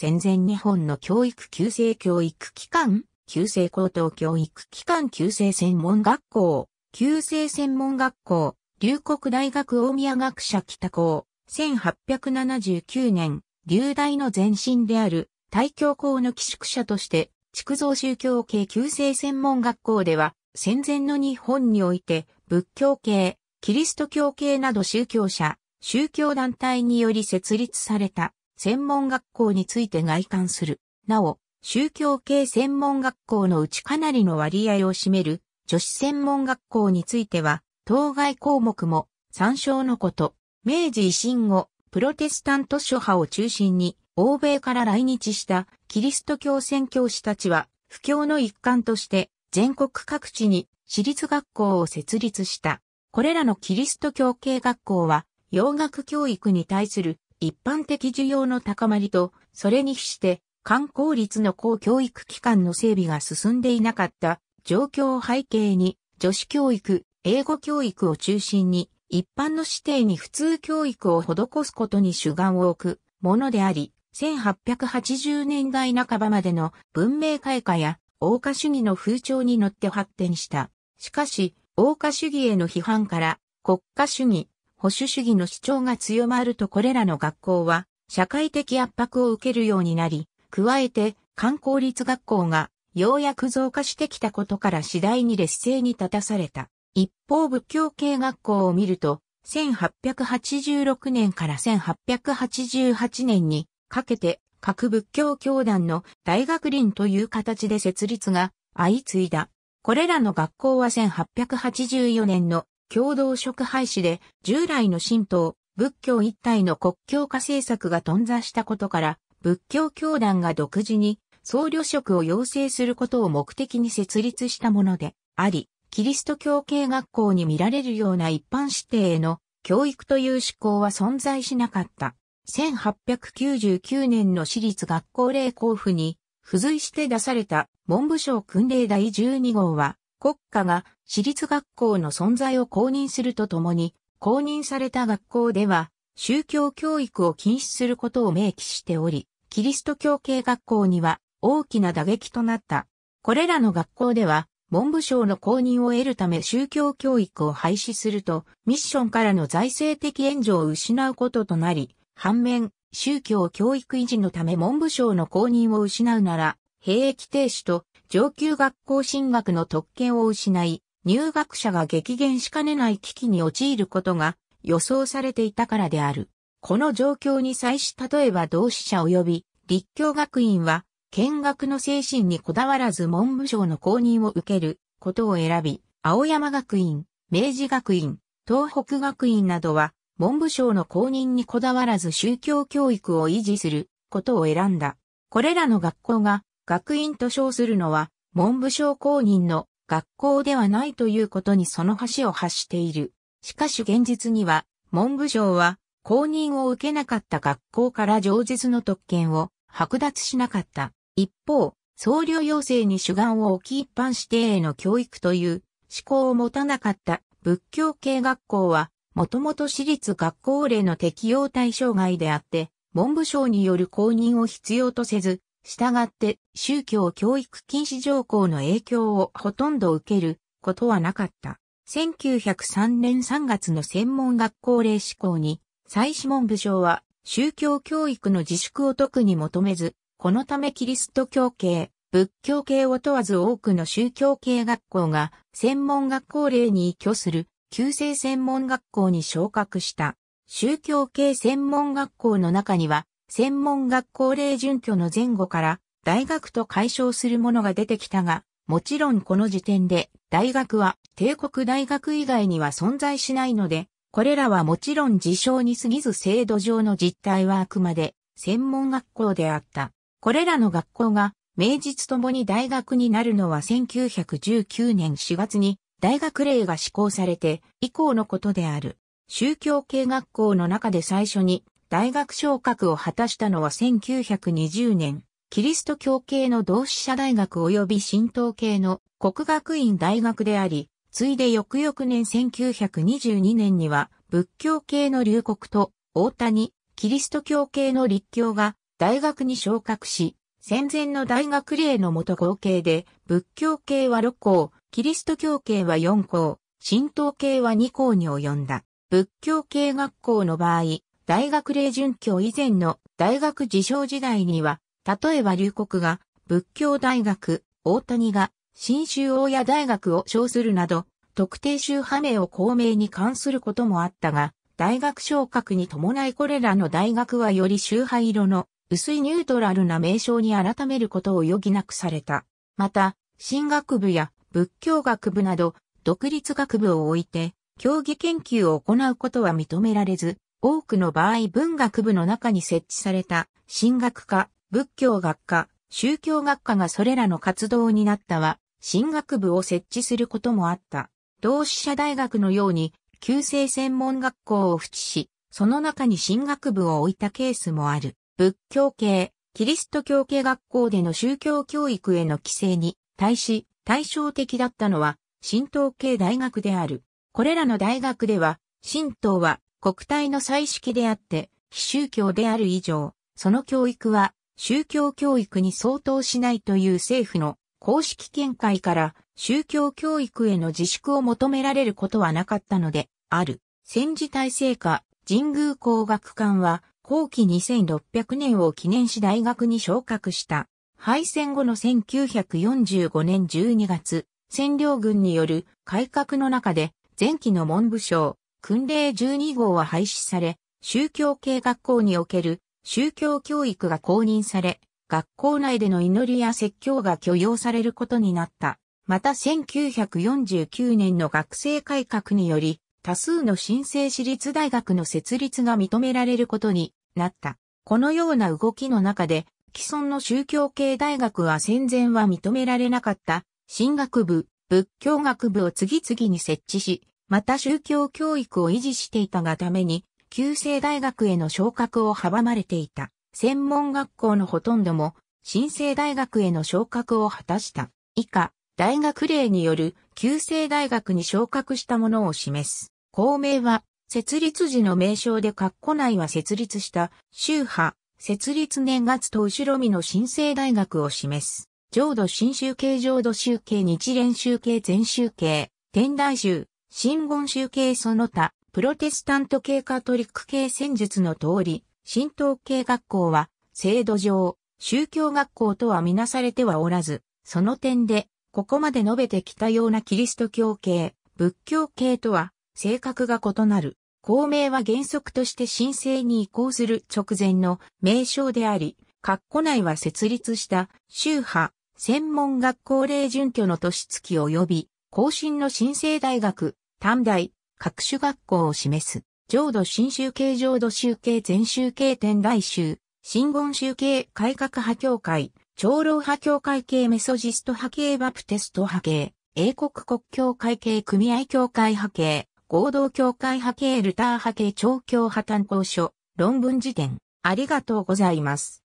戦前日本の教育旧制教育機関、旧制高等教育機関旧制専門学校、旧制専門学校、龍谷大学大宮学者北高、1879年、流大の前身である、大教校の寄宿舎として、築造宗教系旧制専門学校では、戦前の日本において、仏教系、キリスト教系など宗教者、宗教団体により設立された専門学校について外観する。なお、宗教系専門学校のうちかなりの割合を占める女子専門学校については、当該項目も参照のこと。明治維新後、プロテスタント諸派を中心に、欧米から来日したキリスト教宣教師たちは、布教の一環として全国各地に私立学校を設立した。これらのキリスト教系学校は、洋楽教育に対する一般的需要の高まりと、それに比して観光率の高教育機関の整備が進んでいなかった状況を背景に、女子教育、英語教育を中心に、一般の指定に普通教育を施すことに主眼を置くものであり、1880年代半ばまでの文明開化や、王家主義の風潮に乗って発展した。しかし、王家主義への批判から、国家主義、保守主義の主張が強まるとこれらの学校は社会的圧迫を受けるようになり、加えて観光立学校がようやく増加してきたことから次第に劣勢に立たされた。一方仏教系学校を見ると、1886年から1888年にかけて各仏教教団の大学林という形で設立が相次いだ。これらの学校は1884年の共同植廃止で従来の神道、仏教一体の国教化政策が頓挫したことから、仏教教団が独自に僧侶職を要請することを目的に設立したものであり、キリスト教系学校に見られるような一般指定への教育という思考は存在しなかった。1899年の私立学校令交付に付随して出された文部省訓令第12号は国家が私立学校の存在を公認するとともに、公認された学校では、宗教教育を禁止することを明記しており、キリスト教系学校には大きな打撃となった。これらの学校では、文部省の公認を得るため宗教教育を廃止すると、ミッションからの財政的援助を失うこととなり、反面、宗教教育維持のため文部省の公認を失うなら、兵役停止と上級学校進学の特権を失い、入学者が激減しかねない危機に陥ることが予想されていたからである。この状況に際し例えば同志社及び立教学院は見学の精神にこだわらず文部省の公認を受けることを選び、青山学院、明治学院、東北学院などは文部省の公認にこだわらず宗教教育を維持することを選んだ。これらの学校が学院と称するのは、文部省公認の学校ではないということにその橋を発している。しかし現実には、文部省は公認を受けなかった学校から上述の特権を剥奪しなかった。一方、僧侶要請に主眼を置き一般指定への教育という思考を持たなかった仏教系学校は、もともと私立学校令の適用対象外であって、文部省による公認を必要とせず、したがって宗教教育禁止条項の影響をほとんど受けることはなかった。1903年3月の専門学校令施行に、妻子文部省は宗教教育の自粛を特に求めず、このためキリスト教系、仏教系を問わず多くの宗教系学校が専門学校令に依拠する旧制専門学校に昇格した。宗教系専門学校の中には専門学校令準拠の前後から大学と解消するものが出てきたが、もちろんこの時点で大学は帝国大学以外には存在しないので、これらはもちろん事象に過ぎず制度上の実態はあくまで専門学校であった。これらの学校が名実ともに大学になるのは1919年4月に大学令が施行されて以降のことである。宗教系学校の中で最初に大学昇格を果たしたのは1920年、キリスト教系の同志社大学及び神道系の国学院大学であり、ついで翌々年1922年には仏教系の流国と大谷、キリスト教系の立教が大学に昇格し、戦前の大学例のもと合計で、仏教系は6校、キリスト教系は4校、神道系は2校に及んだ。仏教系学校の場合、大学霊殉教以前の大学自称時代には、例えば龍谷が仏教大学、大谷が新州大谷大学を称するなど、特定宗派名を公明に関することもあったが、大学昇格に伴いこれらの大学はより宗派色の薄いニュートラルな名称に改めることを余儀なくされた。また、神学部や仏教学部など、独立学部を置いて、競技研究を行うことは認められず、多くの場合文学部の中に設置された、神学科、仏教学科、宗教学科がそれらの活動になったは、神学部を設置することもあった。同志社大学のように、旧制専門学校を扶持し、その中に神学部を置いたケースもある。仏教系、キリスト教系学校での宗教教育への規制に対し対照的だったのは神道系大学である。これらの大学では神道は国体の祭式であって、非宗教である以上、その教育は宗教教育に相当しないという政府の公式見解から宗教教育への自粛を求められることはなかったので、ある戦時体制下、神宮工学館は後期2600年を記念し大学に昇格した。敗戦後の1945年12月、占領軍による改革の中で前期の文部省、訓令12号は廃止され、宗教系学校における宗教教育が公認され、学校内での祈りや説教が許容されることになった。また1949年の学生改革により、多数の新生私立大学の設立が認められることになった。このような動きの中で、既存の宗教系大学は戦前は認められなかった、進学部、仏教学部を次々に設置し、また宗教教育を維持していたがために、旧制大学への昇格を阻まれていた。専門学校のほとんども、新生大学への昇格を果たした。以下、大学例による旧制大学に昇格したものを示す。公明は、設立時の名称で括弧内は設立した宗派、設立年月と後ろ身の新生大学を示す。浄土新宗系浄土宗系日蓮宗系全宗系、天台宗、新言宗系その他、プロテスタント系カトリック系戦術の通り、神道系学校は、制度上、宗教学校とはみなされてはおらず、その点で、ここまで述べてきたようなキリスト教系、仏教系とは、性格が異なる。公明は原則として申請に移行する直前の名称であり、括弧内は設立した宗派、専門学校令準拠の年月及び後進の新生大学、短大、各種学校を示す。浄土新宗系浄土宗系全宗系天台宗、新言宗系改革派協会、長老派協会系メソジスト派系バプテスト派系、英国国教会系組合協会派系、合同協会派系ルター派系調教派担当書、論文辞典。ありがとうございます。